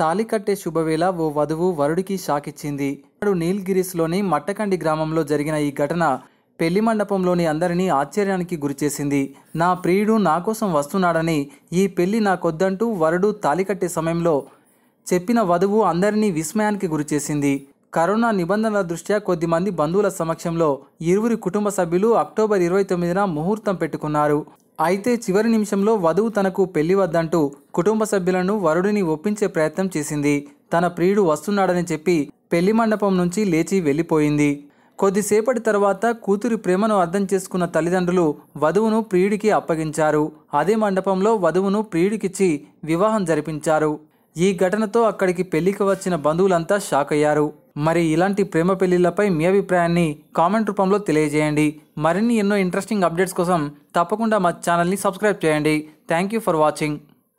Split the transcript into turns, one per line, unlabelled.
తాలి కట్టే శుభవేళ ఓ వధువు వరుడికి షాకిచ్చింది అతడు నీల్గిరిస్లోని మట్టకండి గ్రామంలో జరిగిన ఈ ఘటన పెళ్లి మండపంలోని అందరినీ ఆశ్చర్యానికి గురిచేసింది నా ప్రియుడు నా కోసం వస్తున్నాడని ఈ పెళ్లి నాకొద్దంటూ వరుడు కట్టే సమయంలో చెప్పిన వధువు అందరినీ విస్మయానికి గురిచేసింది కరోనా నిబంధనల దృష్ట్యా కొద్దిమంది బంధువుల సమక్షంలో ఇరువురి కుటుంబ సభ్యులు అక్టోబర్ ఇరవై తొమ్మిదిన ముహూర్తం పెట్టుకున్నారు అయితే చివరి నిమిషంలో వధువు తనకు పెళ్లి వద్దంటూ కుటుంబ సభ్యులను వరుడిని ఒప్పించే ప్రయత్నం చేసింది తన ప్రియుడు వస్తున్నాడని చెప్పి పెళ్లి మండపం నుంచి లేచి వెళ్ళిపోయింది కొద్దిసేపటి తర్వాత కూతురి ప్రేమను అర్థం చేసుకున్న తల్లిదండ్రులు వధువును ప్రియుడికి అప్పగించారు అదే మండపంలో వధువును ప్రియుడికిచ్చి వివాహం జరిపించారు ఈ ఘటనతో అక్కడికి పెళ్లికి వచ్చిన బంధువులంతా షాక్ అయ్యారు మరి ఇలాంటి ప్రేమ పెళ్లిళ్లపై మీ అభిప్రాయాన్ని కామెంట్ రూపంలో తెలియజేయండి మరిన్ని ఎన్నో ఇంట్రెస్టింగ్ అప్డేట్స్ కోసం తప్పకుండా మా ఛానల్ని సబ్స్క్రైబ్ చేయండి థ్యాంక్ యూ ఫర్ వాచింగ్